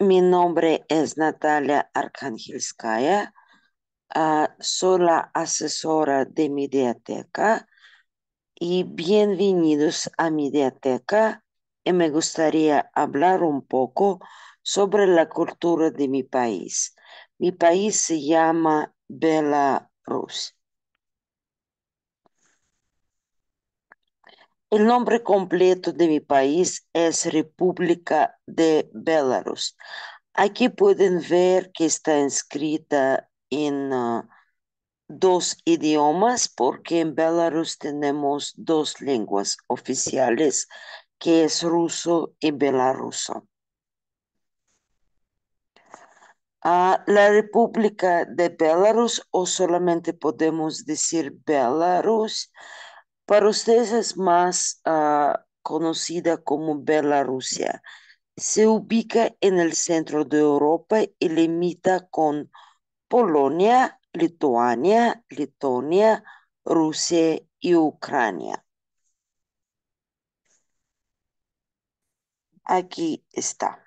Mi nombre es Natalia Arkhangelskaya, ah, soy la asesora de Mediateca y bienvenidos a Mediateca. Y me gustaría hablar un poco sobre la cultura de mi país. Mi país se llama Belarus. El nombre completo de mi país es República de Belarus. Aquí pueden ver que está inscrita en ah, dos idiomas porque en Belarus tenemos dos lenguas oficiales que es ruso y belaruso. Ah, la República de Belarus o solamente podemos decir Belarus para ustedes es más ah, conocida como Bielorrusia. Se ubica en el centro de Europa y limita con Polonia, Lituania, Letonia, Rusia y Ucrania. Aquí está.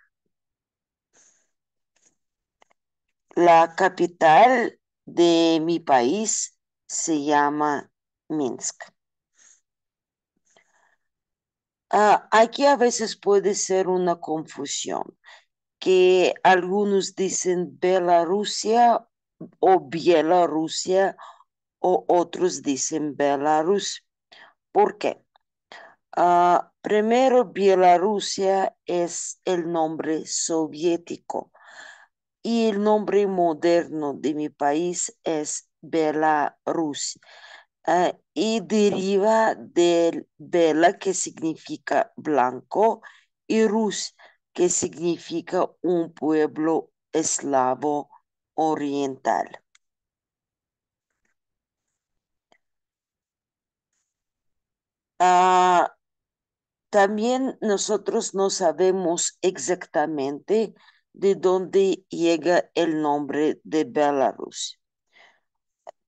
La capital de mi país se llama Minsk. Ah, aquí a veces puede ser una confusión, que algunos dicen Bielorrusia o Bielorrusia o otros dicen Belarus. ¿Por qué? Ah, primero, Bielorrusia es el nombre soviético y el nombre moderno de mi país es Belarus. Ah, y deriva del Bela, que significa blanco y Rus que significa un pueblo eslavo oriental. Ah, también nosotros no sabemos exactamente de dónde llega el nombre de Belarus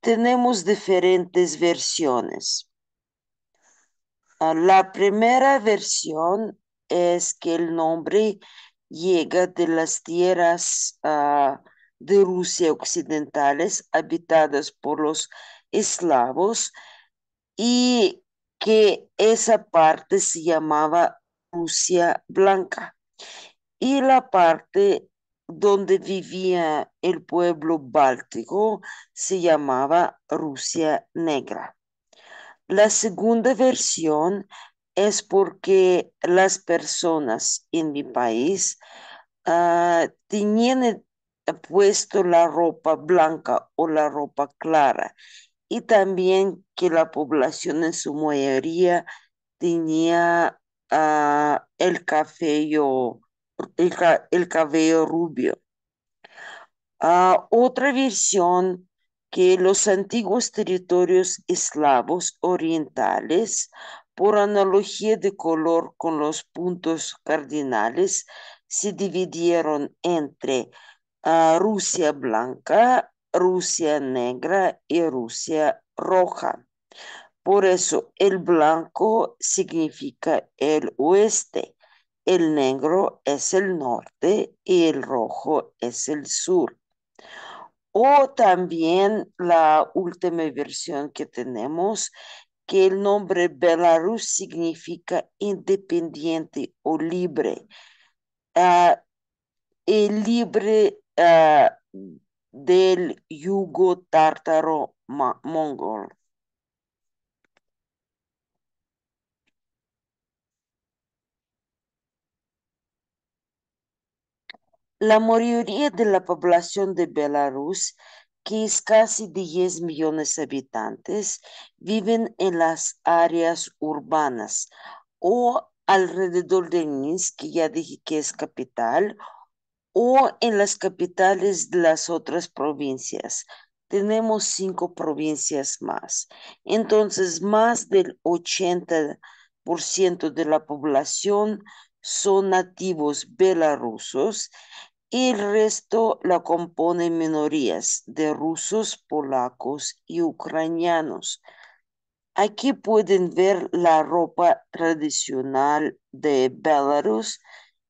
tenemos diferentes versiones. Ah, la primera versión es que el nombre llega de las tierras ah, de Rusia occidentales habitadas por los eslavos y que esa parte se llamaba Rusia Blanca y la parte donde vivía el pueblo báltico se llamaba Rusia Negra. La segunda versión es porque las personas en mi país ah, tenían eh, puesto la ropa blanca o la ropa clara y también que la población en su mayoría tenía ah, el el o el, cabello rubio. a ah, otra versión que los antiguos territorios eslavos orientales, por analogía de color con los puntos cardinales, se dividieron entre ah, Rusia blanca, Rusia negra y Rusia roja. Por eso el blanco significa el oeste el negro es el norte y el rojo es el sur. O también la última versión que tenemos, que el nombre Belarus significa independiente o libre. Ah, el libre ah, del yugo tártaro mongol. La mayoría de la población de Belarus, que es casi 10 millones de habitantes, viven en las áreas urbanas o alrededor de Minsk, que ya dije que es capital, o en las capitales de las otras provincias. Tenemos cinco provincias más. Entonces, más del 80% de la población son nativos belarusos y el resto la componen minorías de rusos, polacos y ucranianos. Aquí pueden ver la ropa tradicional de Belarus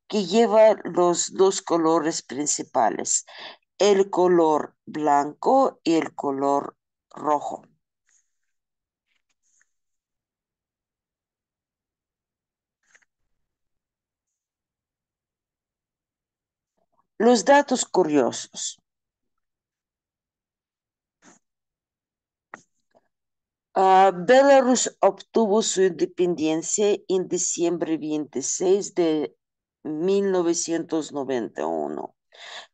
que lleva los dos colores principales, el color blanco y el color rojo. Los datos curiosos. Ah, Belarus obtuvo su independencia en diciembre 26 de 1991.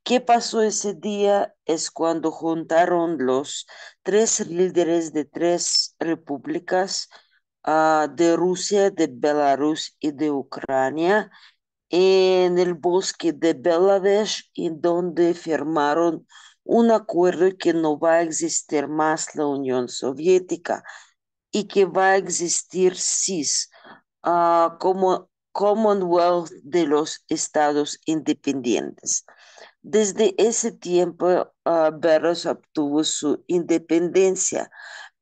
¿Qué pasó ese día? Es cuando juntaron los tres líderes de tres repúblicas ah, de Rusia, de Belarus y de Ucrania en el bosque de Beladesh, en donde firmaron un acuerdo que no va a existir más la Unión Soviética y que va a existir CIS ah, como Commonwealth de los Estados Independientes. Desde ese tiempo, uh, obtuvo su independencia,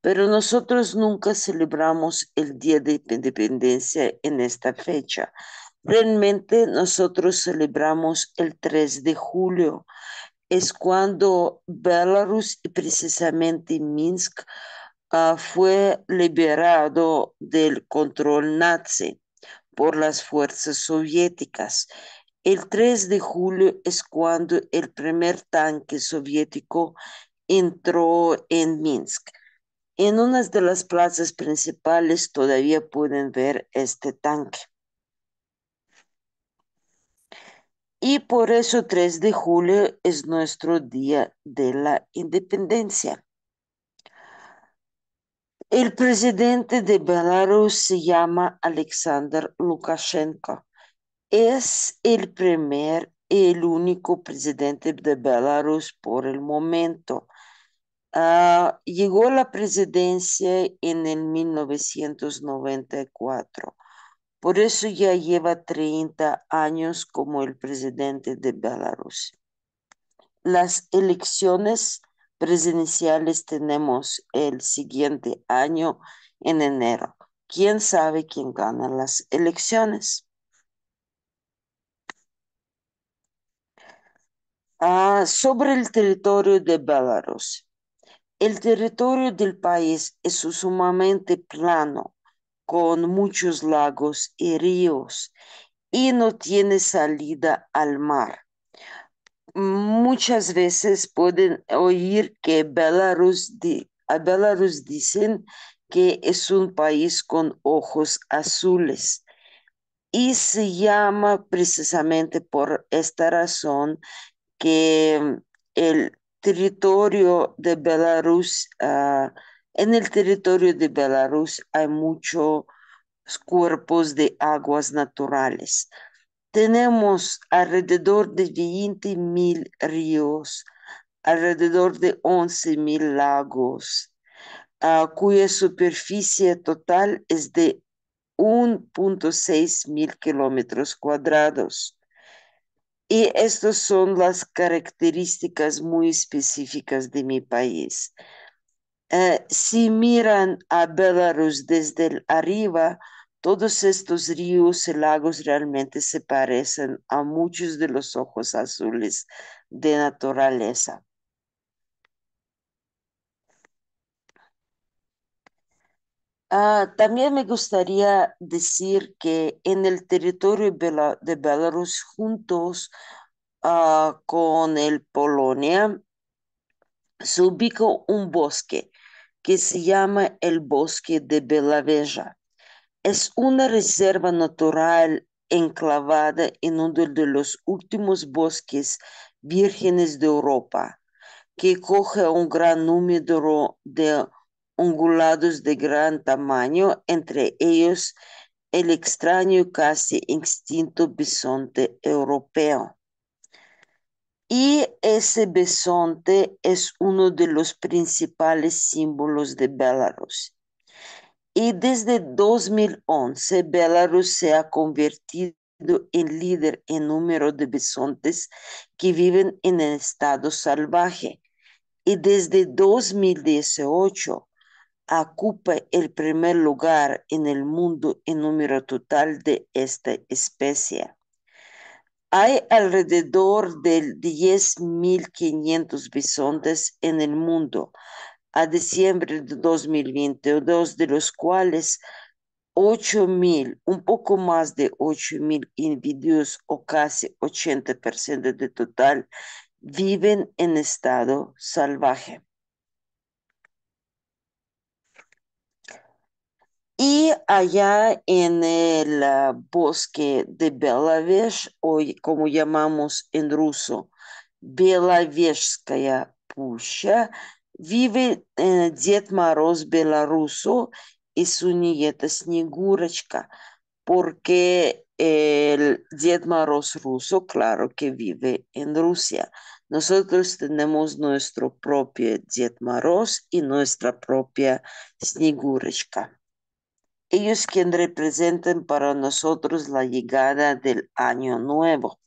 pero nosotros nunca celebramos el Día de Independencia en esta fecha. Realmente nosotros celebramos el 3 de julio. Es cuando Belarus y precisamente Minsk ah, fue liberado del control nazi por las fuerzas soviéticas. El 3 de julio es cuando el primer tanque soviético entró en Minsk. En una de las plazas principales todavía pueden ver este tanque. Y por eso 3 de julio es nuestro día de la independencia. El presidente de Belarus se llama Alexander Lukashenko. Es el primer y el único presidente de Belarus por el momento. Ah, llegó a la presidencia en el 1994. Por eso ya lleva 30 años como el presidente de Belarus. Las elecciones presidenciales tenemos el siguiente año en enero. ¿Quién sabe quién gana las elecciones? Ah, sobre el territorio de Belarus. El territorio del país es sumamente plano con muchos lagos y ríos y no tiene salida al mar. Muchas veces pueden oír que Belarus a Belarus dicen que es un país con ojos azules y se llama precisamente por esta razón que el territorio de Belarus ah, en el territorio de Belarus hay muchos cuerpos de aguas naturales. Tenemos alrededor de 20.000 ríos, alrededor de 11.000 lagos, cuya superficie total es de 1.6 mil kilómetros cuadrados. Y estas son las características muy específicas de mi país. Eh, si miran a Belarus desde arriba, todos estos ríos y lagos realmente se parecen a muchos de los ojos azules de naturaleza. Ah, también me gustaría decir que en el territorio de Belarus, juntos ah, con el Polonia, se ubica un bosque que se llama el Bosque de Belaveja. Es una reserva natural enclavada en uno de los últimos bosques vírgenes de Europa, que coge un gran número de ungulados de gran tamaño, entre ellos el extraño casi extinto bisonte europeo. Y ese besonte es uno de los principales símbolos de Belarus. Y desde 2011, Belarus se ha convertido en líder en número de bisontes que viven en el estado salvaje. Y desde 2018 ocupa el primer lugar en el mundo en número total de esta especie. Hay alrededor de 10.500 bisontes en el mundo a diciembre de 2022, de los cuales 8.000, un poco más de 8.000 individuos o casi 80% del total viven en estado salvaje. Y allá en el ah, bosque de Belavesh, o como llamamos en ruso, Belaveshskaya Pucha, vive Dietmaros Belaruso y su nieta porque el ruso, claro que vive en Rusia. Nosotros tenemos nuestro propio Dietmaros Мороз y nuestra propia Snigurechka ellos quien representan para nosotros la llegada del año nuevo.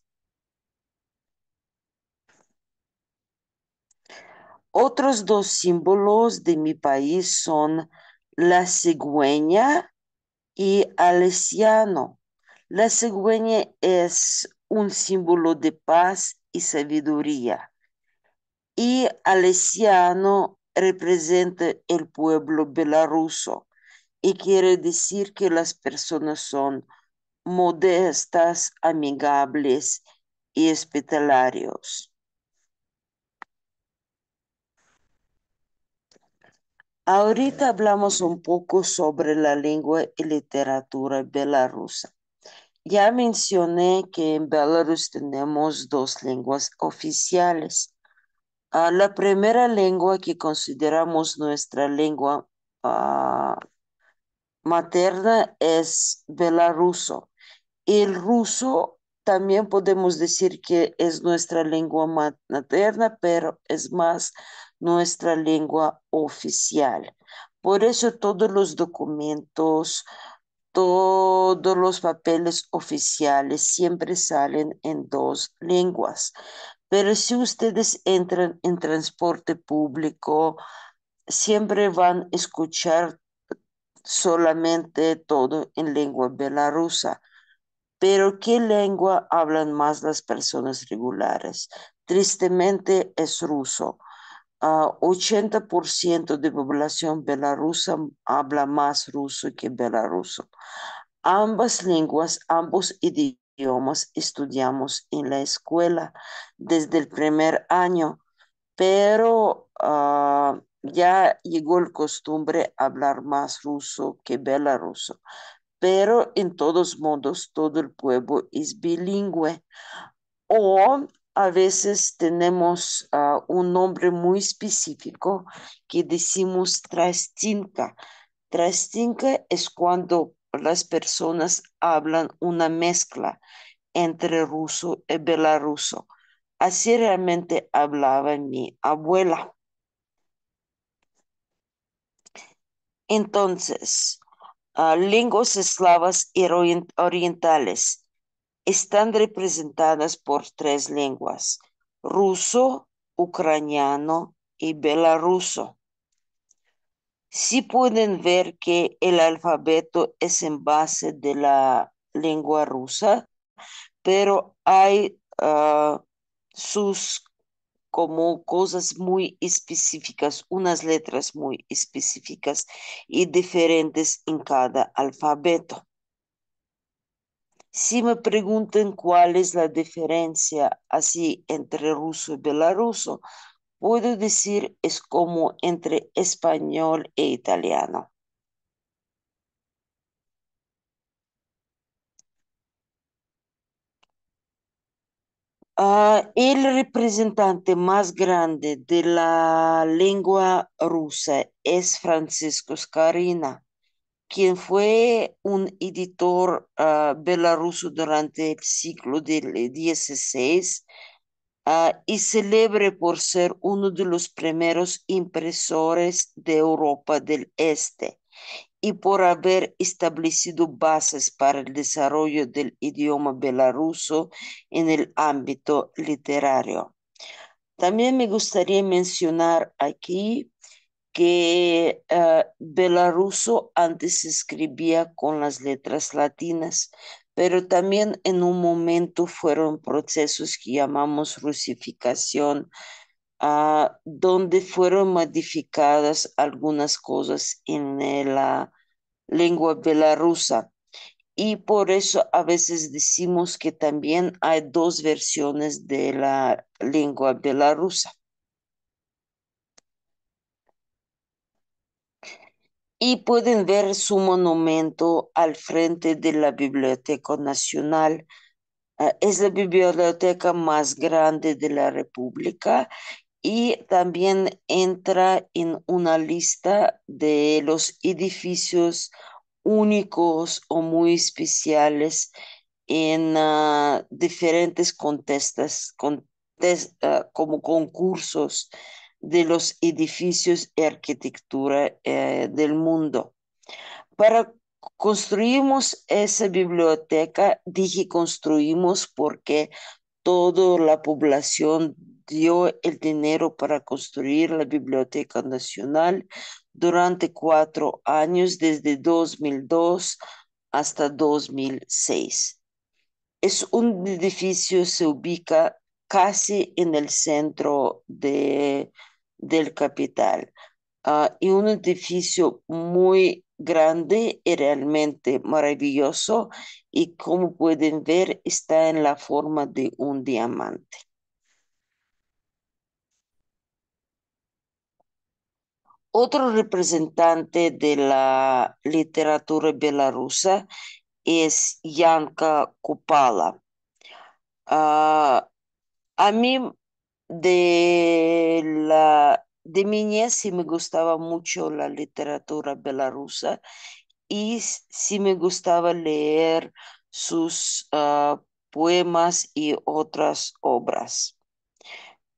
Otros dos símbolos de mi país son la cigüeña y alesiano. La cigüeña es un símbolo de paz y sabiduría. Y alesiano representa el pueblo belaruso y quiere decir que las personas son modestas, amigables y hospitalarios. Ahorita hablamos un poco sobre la lengua y literatura belarusa. Ya mencioné que en Belarus tenemos dos lenguas oficiales. Ah, la primera lengua que consideramos nuestra lengua ah, materna es belarruso. El ruso también podemos decir que es nuestra lengua materna, pero es más nuestra lengua oficial. Por eso todos los documentos, todos los papeles oficiales siempre salen en dos lenguas. Pero si ustedes entran en transporte público, siempre van a escuchar solamente todo en lengua belarusa. Pero ¿qué lengua hablan más las personas regulares? Tristemente es ruso. Uh, ah, 80% de población belarusa habla más ruso que belaruso. Ambas lenguas, ambos idiomas estudiamos en la escuela desde el primer año, pero ah, ya llegó el costumbre hablar más ruso que belaruso, pero en todos modos todo el pueblo es bilingüe. O a veces tenemos ah, un nombre muy específico que decimos trastinka. Trastinka es cuando las personas hablan una mezcla entre ruso y belaruso. Así realmente hablaba mi abuela. Entonces, ah, lenguas eslavas y orientales están representadas por tres lenguas, ruso, ucraniano y belaruso. Si pueden ver que el alfabeto es en base de la lengua rusa, pero hay ah, sus como cosas muy específicas, unas letras muy específicas y diferentes en cada alfabeto. Si me preguntan cuál es la diferencia así entre ruso y belaruso, puedo decir es como entre español e italiano. Ah, el representante más grande de la lengua rusa es Francisco Skarina, quien fue un editor ah, belarruso durante el siglo XVI ah, y celebre por ser uno de los primeros impresores de Europa del Este y por haber establecido bases para el desarrollo del idioma belaruso en el ámbito literario. También me gustaría mencionar aquí que eh, belaruso antes escribía con las letras latinas, pero también en un momento fueron procesos que llamamos rusificación Ah, donde fueron modificadas algunas cosas en la lengua belarusa. Y por eso a veces decimos que también hay dos versiones de la lengua belarusa. y pueden ver su monumento al frente de la Biblioteca Nacional. Ah, es la biblioteca más grande de la República y también entra en una lista de los edificios únicos o muy especiales en ah, diferentes contestas, ah, como concursos de los edificios y arquitectura eh, del mundo. Para construimos esa biblioteca, dije construimos porque toda la población dio el dinero para construir la Biblioteca Nacional durante cuatro años, desde 2002 hasta 2006. Es un edificio, se ubica casi en el centro de, del capital ah, y un edificio muy grande y realmente maravilloso y como pueden ver está en la forma de un diamante. Otro representante de la literatura belarusa es Yanka Kupala. Ah, a mí de, la, de mi niñez sí me gustaba mucho la literatura belarusa y sí me gustaba leer sus ah, poemas y otras obras.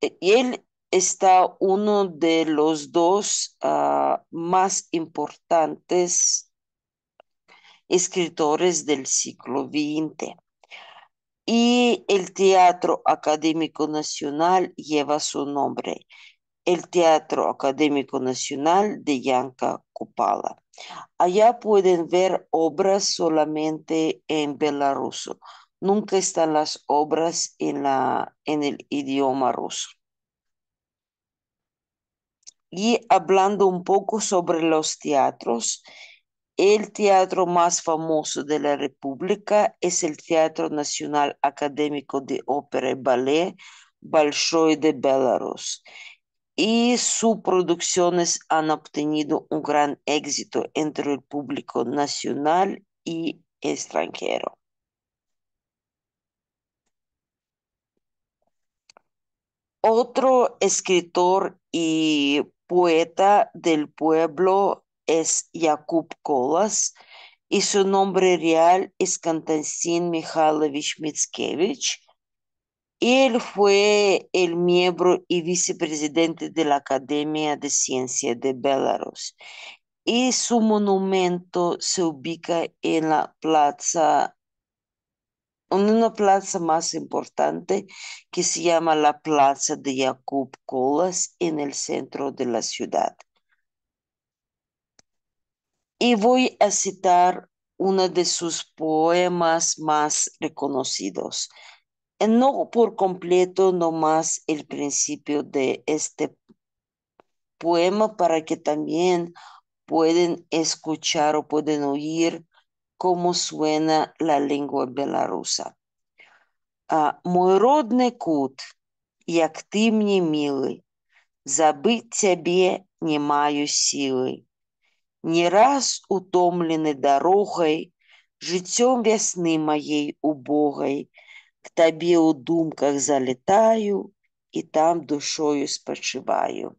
E, él está uno de los dos ah, más importantes escritores del siglo XX. Y el Teatro Académico Nacional lleva su nombre, el Teatro Académico Nacional de Yanka Kupala. Allá pueden ver obras solamente en belaruso. Nunca están las obras en, la, en el idioma ruso. Y hablando un poco sobre los teatros, el teatro más famoso de la República es el Teatro Nacional Académico de Ópera y Ballet Bolshoi de Belarus. Y sus producciones han obtenido un gran éxito entre el público nacional y extranjero. Otro escritor y poeta del pueblo es Jakub Kolas y su nombre real es Konstantin Mikhailovich mitskevich Él fue el miembro y vicepresidente de la Academia de Ciencia de Belarus y su monumento se ubica en la Plaza en una plaza más importante que se llama la Plaza de Jacob Colas en el centro de la ciudad. Y voy a citar uno de sus poemas más reconocidos, eh, no por completo, nomás el principio de este poema para que también pueden escuchar o pueden oír cómo suena la lengua belarusa. Uh, мой родны кут, як ты мне мілы, забыць цябе не маю сілы. Не раз утомлены дарогай, жыццём вясны маей убогай, к табе ў думках залетаю і там душою спачываю.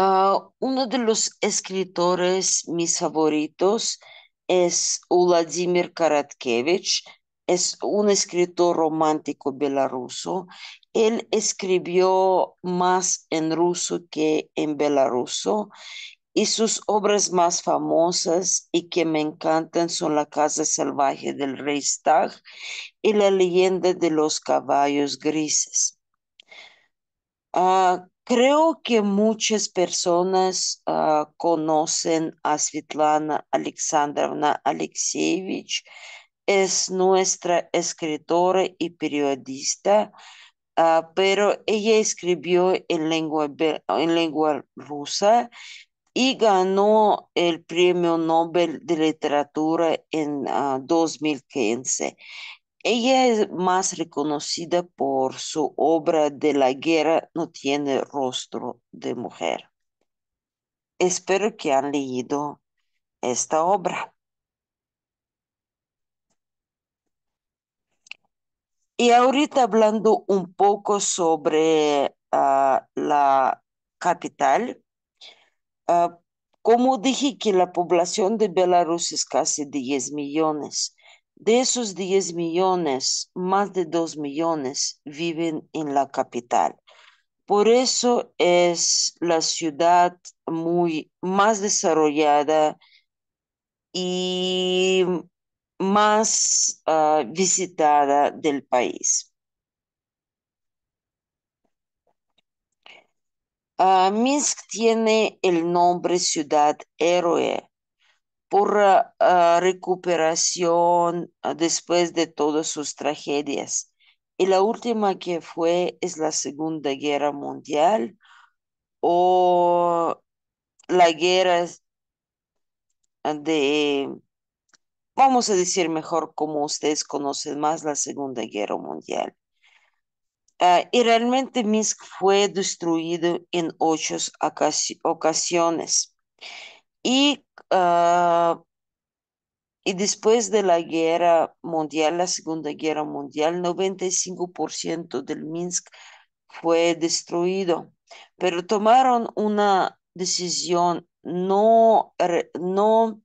Ah, uno de los escritores mis favoritos es Vladimir Karatkevich, es un escritor romántico belaruso. Él escribió más en ruso que en belaruso. y sus obras más famosas y que me encantan son La Casa Salvaje del Stag y La Leyenda de los Caballos Grises. Ah, Creo que muchas personas ah, conocen a Svetlana Alexandrovna Alekseevich. Es nuestra escritora y periodista, ah, pero ella escribió en lengua, en lengua rusa y ganó el Premio Nobel de Literatura en 2015. Ah, ella es más reconocida por su obra de La guerra no tiene rostro de mujer. Espero que han leído esta obra. Y ahorita hablando un poco sobre ah, la capital, ah, como dije que la población de Belarus es casi 10 millones de esos 10 millones, más de 2 millones viven en la capital. Por eso es la ciudad muy más desarrollada y más ah, visitada del país. Ah, Minsk tiene el nombre ciudad héroe por ah, ah, recuperación ah, después de todas sus tragedias. Y la última que fue es la Segunda Guerra Mundial o la guerra de, vamos a decir mejor como ustedes conocen más, la Segunda Guerra Mundial. y realmente Minsk fue destruido en ocho ocasiones. Ah, y, después de la guerra mundial, la Segunda Guerra Mundial, 95% del Minsk fue destruido, pero tomaron una decisión no, no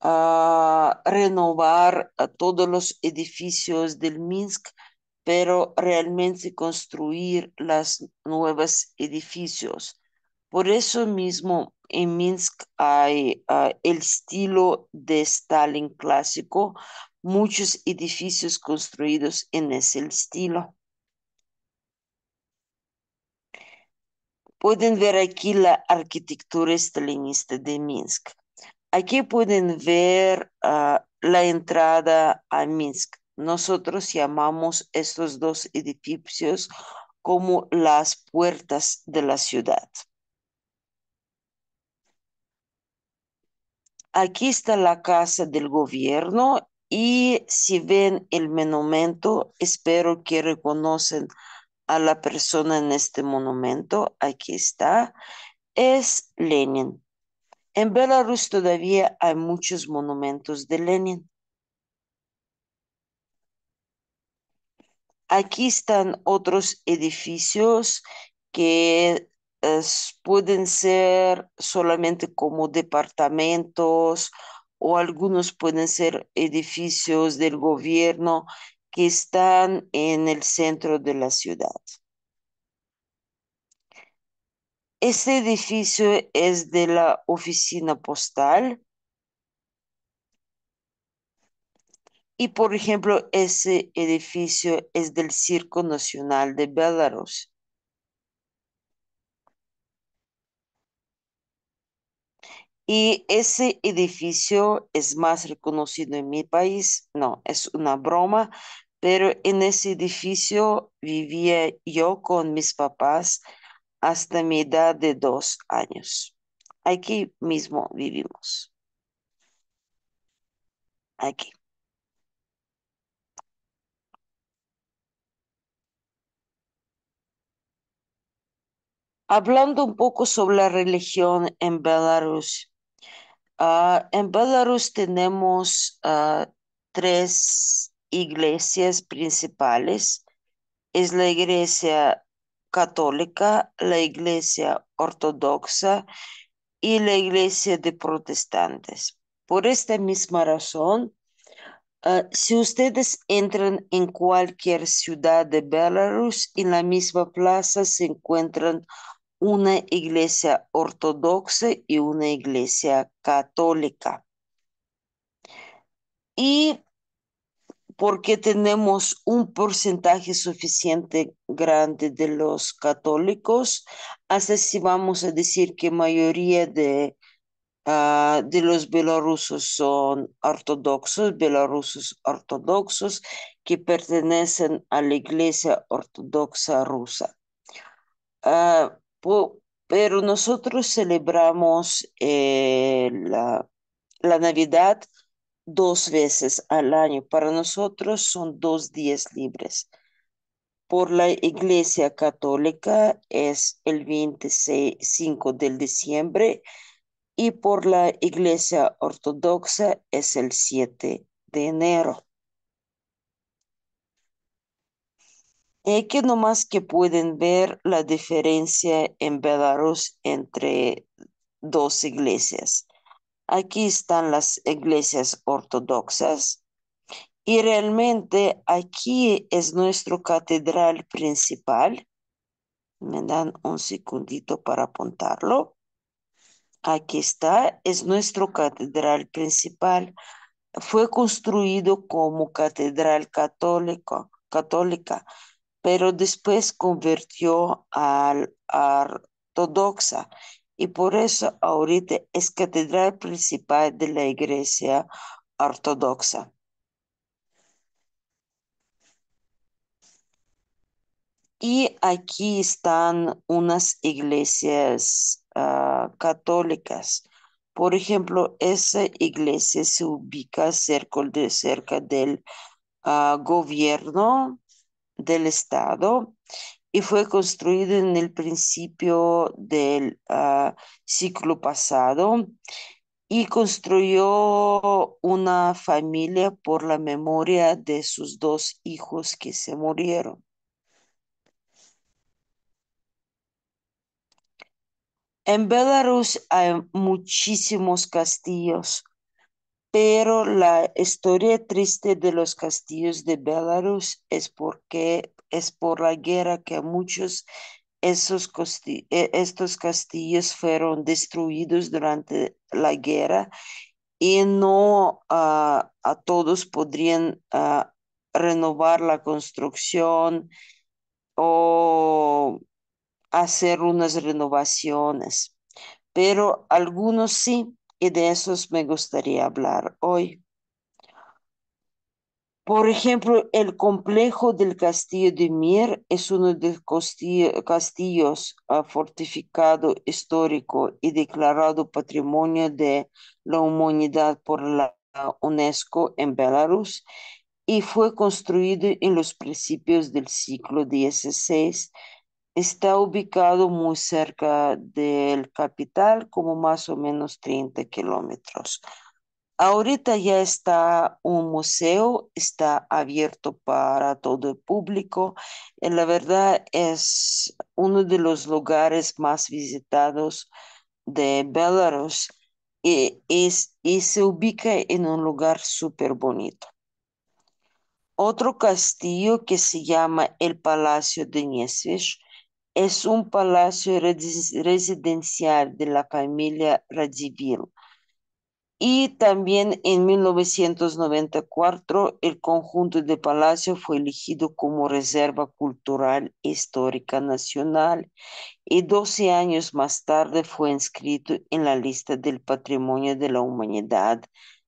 ah, renovar todos los edificios del Minsk, pero realmente construir los nuevos edificios. Por eso mismo en Minsk hay ah, el estilo de Stalin clásico, muchos edificios construidos en ese estilo. Pueden ver aquí la arquitectura stalinista de Minsk. Aquí pueden ver ah, la entrada a Minsk. Nosotros llamamos estos dos edificios como las puertas de la ciudad. Aquí está la casa del gobierno y si ven el monumento, espero que reconocen a la persona en este monumento. Aquí está. Es Lenin. En Belarus todavía hay muchos monumentos de Lenin. Aquí están otros edificios que pueden ser solamente como departamentos o algunos pueden ser edificios del gobierno que están en el centro de la ciudad. Este edificio es de la oficina postal. Y por ejemplo, ese edificio es del Circo Nacional de Belarus. Y ese edificio es más reconocido en mi país, no, es una broma, pero en ese edificio vivía yo con mis papás hasta mi edad de dos años. Aquí mismo vivimos. Aquí. Hablando un poco sobre la religión en Belarus, Ah, en Belarus tenemos ah, tres iglesias principales. Es la iglesia católica, la iglesia ortodoxa y la iglesia de protestantes. Por esta misma razón, ah, si ustedes entran en cualquier ciudad de Belarus, en la misma plaza se encuentran una iglesia ortodoxa y una iglesia católica. Y porque tenemos un porcentaje suficiente grande de los católicos, así vamos a decir que mayoría ah, de, los bielorrusos son ortodoxos, bielorrusos ortodoxos que pertenecen a la iglesia ortodoxa rusa. Ah, pero nosotros celebramos eh, la, la, Navidad dos veces al año. Para nosotros son dos días libres. Por la Iglesia Católica es el 25 de diciembre y por la Iglesia Ortodoxa es el 7 de enero. Eh, es que nomás que pueden ver la diferencia en Belarus entre dos iglesias. Aquí están las iglesias ortodoxas y realmente aquí es nuestro catedral principal. Me dan un segundito para apuntarlo. Aquí está, es nuestro catedral principal. Fue construido como catedral católica pero después convirtió al ortodoxa y por eso ahorita es catedral principal de la iglesia ortodoxa. Y aquí están unas iglesias ah, católicas. Por ejemplo, esa iglesia se ubica cerca, del ah, gobierno del Estado y fue construido en el principio del ah, ciclo pasado y construyó una familia por la memoria de sus dos hijos que se murieron. En Belarus hay muchísimos castillos pero la historia triste de los castillos de Belarus es porque es por la guerra que muchos esos e, estos castillos fueron destruidos durante la guerra y no ah, a todos podrían ah, renovar la construcción o hacer unas renovaciones, pero algunos sí y de esos me gustaría hablar hoy. Por ejemplo, el complejo del castillo de Mier es uno de los castillos fortificados ah, fortificado histórico y declarado patrimonio de la humanidad por la UNESCO en Belarus y fue construido en los principios del siglo XVI Está ubicado muy cerca del capital, como más o menos 30 kilómetros. Ahorita ya está un museo, está abierto para todo el público. En eh, la verdad es uno de los lugares más visitados de Belarus y, y se ubica en un lugar súper bonito otro castillo que se llama el Palacio de Niesvich es un palacio residencial de la familia Radzivill. Y también en 1994 el conjunto de palacio fue elegido como Reserva Cultural Histórica Nacional y 12 años más tarde fue inscrito en la lista del Patrimonio de la Humanidad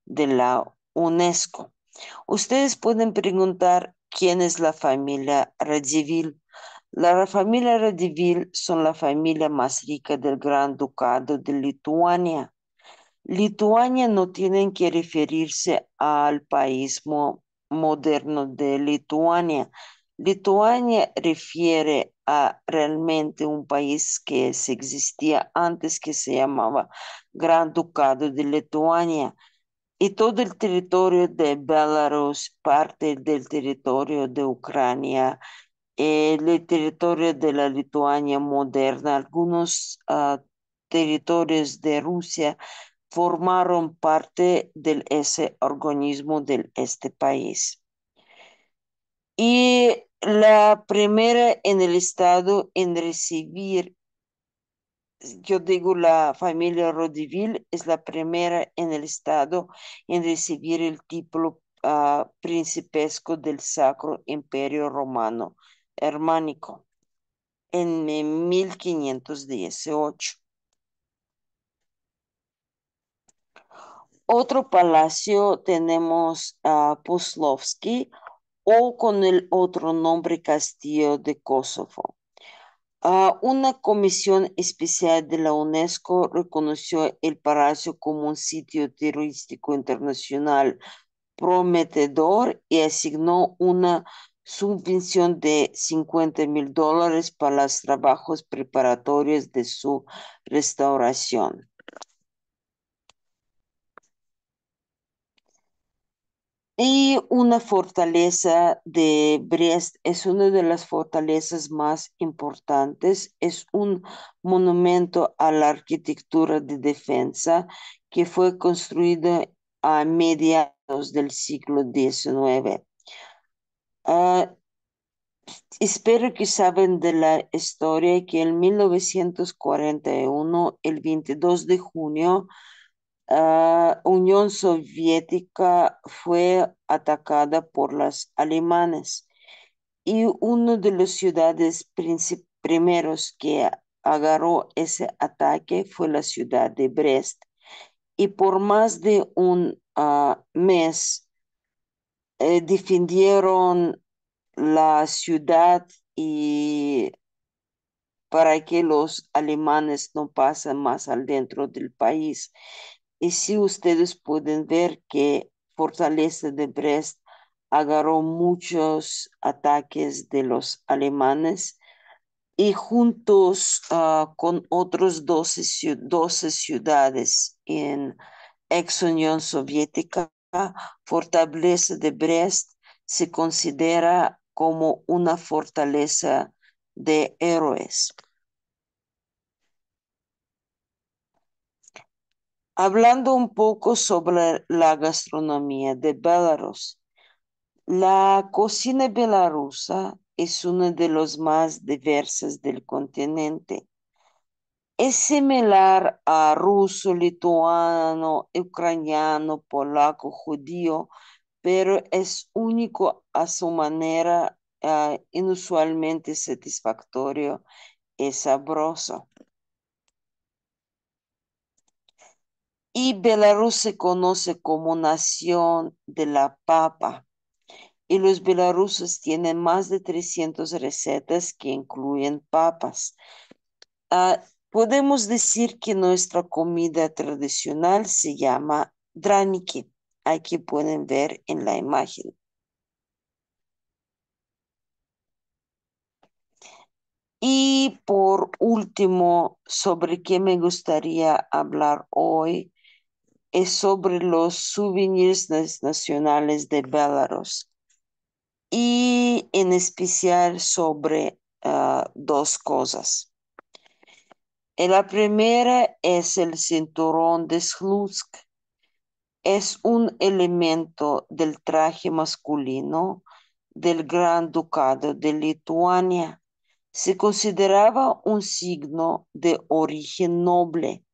de la UNESCO. Ustedes pueden preguntar quién es la familia Radivil. La familia Radivil son la familia más rica del Gran Ducado de Lituania. Lituania no tienen que referirse al país moderno de Lituania. Lituania refiere a realmente un país que existía antes que se llamaba Gran Ducado de Lituania y todo el territorio de Belarus, parte del territorio de Ucrania, el eh, territorio de la Lituania moderna, algunos ah, territorios de Rusia formaron parte de ese organismo de este país. Y la primera en el Estado en recibir, yo digo la familia Rodiville, es la primera en el Estado en recibir el título ah, principesco del Sacro Imperio Romano hermánico en 1518. Otro palacio tenemos a Puslovsky o con el otro nombre Castillo de Kosovo. una comisión especial de la UNESCO reconoció el palacio como un sitio turístico internacional prometedor y asignó una subvención de 50 mil dólares para los trabajos preparatorios de su restauración. Y una fortaleza de Brest es una de las fortalezas más importantes. Es un monumento a la arquitectura de defensa que fue construido a mediados del siglo XIX Ah, espero que saben de la historia que en 1941, el 22 de junio, la ah, Unión Soviética fue atacada por las alemanes y uno de las ciudades primeros que agarró ese ataque fue la ciudad de Brest. Y por más de un ah, mes eh, defendieron la ciudad y para que los alemanes no pasen más al dentro del país. Y si ustedes pueden ver que Fortaleza de Brest agarró muchos ataques de los alemanes y juntos ah, con otros 12, 12 ciudades en ex Unión Soviética fortaleza de Brest se considera como una fortaleza de héroes. Hablando un poco sobre la gastronomía de Belarus, la cocina belarusa es una de las más diversas del continente. Es similar a ruso, lituano, ucraniano, polaco, judío, pero es único a su manera, ah, inusualmente satisfactorio y sabroso. Y Belarus se conoce como nación de la papa. Y los belarusos tienen más de 300 recetas que incluyen papas. Ah, Podemos decir que nuestra comida tradicional se llama draniki. Aquí pueden ver en la imagen. Y por último, sobre qué me gustaría hablar hoy es sobre los souvenirs nacionales de Belarus y en especial sobre ah, dos cosas. Eh, la primera es el cinturón de Slusk. Es un elemento del traje masculino del Gran Ducado de Lituania. Se consideraba un signo de origen noble.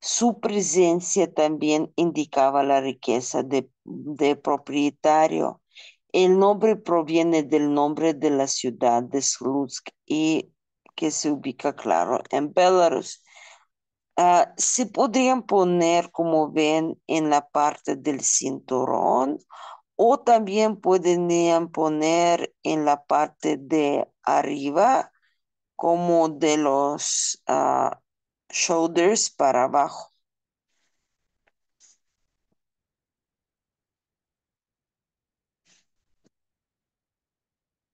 Su presencia también indicaba la riqueza de, propietario. El nombre proviene del nombre de la ciudad de Slutsk y que se ubica, claro, en Belarus. Ah, se podrían poner, como ven, en la parte del cinturón o también podrían poner en la parte de arriba como de los ah, shoulders para abajo.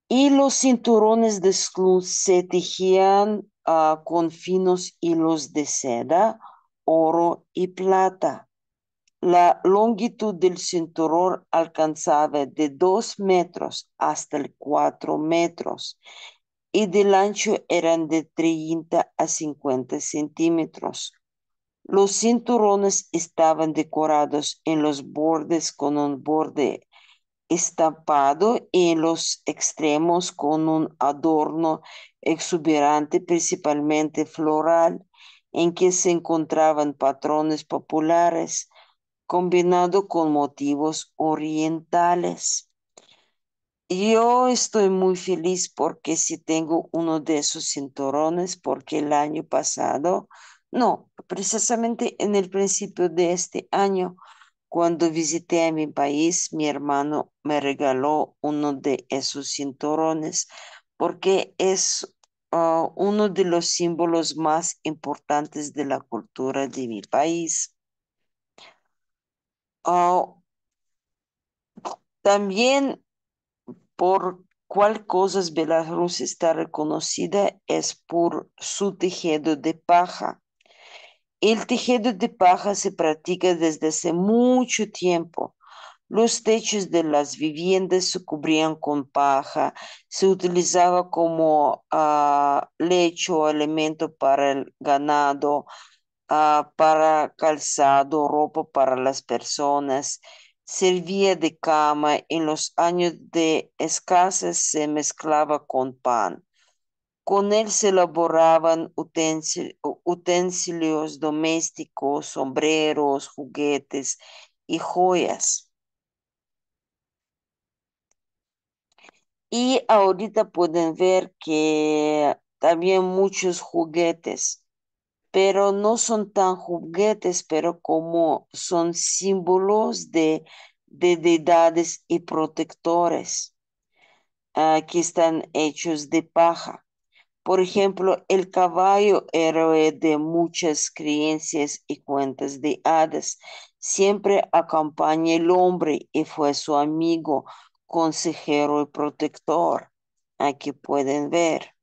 y los cinturones de slud se tejían ah, con finos hilos de seda, oro y plata. La longitud del cinturón alcanzaba de 2 metros hasta el cuatro metros y del ancho eran de 30 a 50 centímetros. Los cinturones estaban decorados en los bordes con un borde estampado en los extremos con un adorno exuberante, principalmente floral, en que se encontraban patrones populares combinado con motivos orientales. Yo estoy muy feliz porque si tengo uno de esos cinturones, porque el año pasado, no, precisamente en el principio de este año, cuando visité a mi país, mi hermano me regaló uno de esos cinturones porque es ah, uno de los símbolos más importantes de la cultura de mi país. Ah, también por cuál cosa Belarus está reconocida es por su tejido de paja el tejido de paja se practica desde hace mucho tiempo. Los techos de las viviendas se cubrían con paja, se utilizaba como ah, lecho o alimento para el ganado, ah, para calzado, ropa para las personas. Servía de cama en los años de escasez, se mezclaba con pan. Con él se elaboraban utensilios domésticos, sombreros, juguetes y joyas. Y ahorita pueden ver que también muchos juguetes, pero no son tan juguetes, pero como son símbolos de, deidades y protectores ah, que están hechos de paja. Por ejemplo, el caballo, héroe de muchas creencias y cuentas de hadas, siempre acompaña al hombre y fue su amigo, consejero y protector. Aquí pueden ver.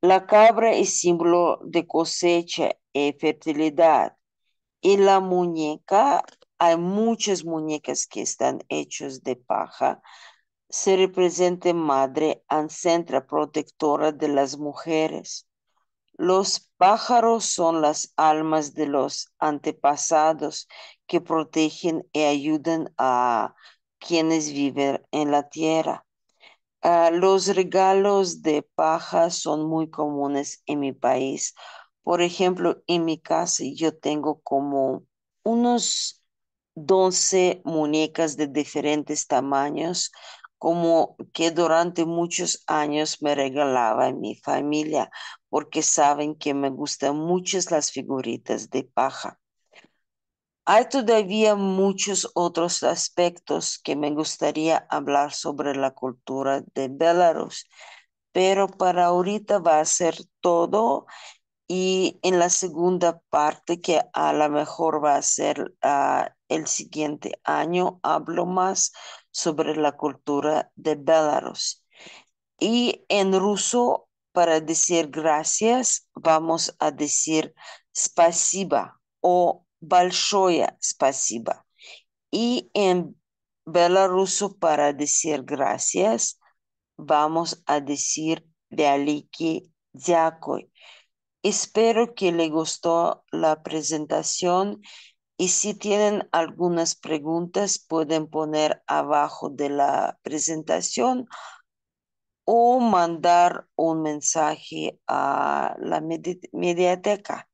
La cabra es símbolo de cosecha y fertilidad. Y la muñeca, hay muchas muñecas que están hechas de paja se representa madre ancestra protectora de las mujeres. Los pájaros son las almas de los antepasados que protegen y ayudan a quienes viven en la tierra. Ah, los regalos de paja son muy comunes en mi país. Por ejemplo, en mi casa yo tengo como unos 12 muñecas de diferentes tamaños como que durante muchos años me regalaba mi familia, porque saben que me gustan muchas las figuritas de paja. Hay todavía muchos otros aspectos que me gustaría hablar sobre la cultura de Belarus, pero para ahorita va a ser todo y en la segunda parte que a lo mejor va a ser ah, el siguiente año hablo más sobre la cultura de Belarus. Y en ruso, para decir gracias, vamos a decir spasiba o большое спасибо. Y en Belaruso para decir gracias, vamos a decir Veliki Espero que le gustó la presentación y si tienen algunas preguntas, pueden poner abajo de la presentación o mandar un mensaje a la mediateca.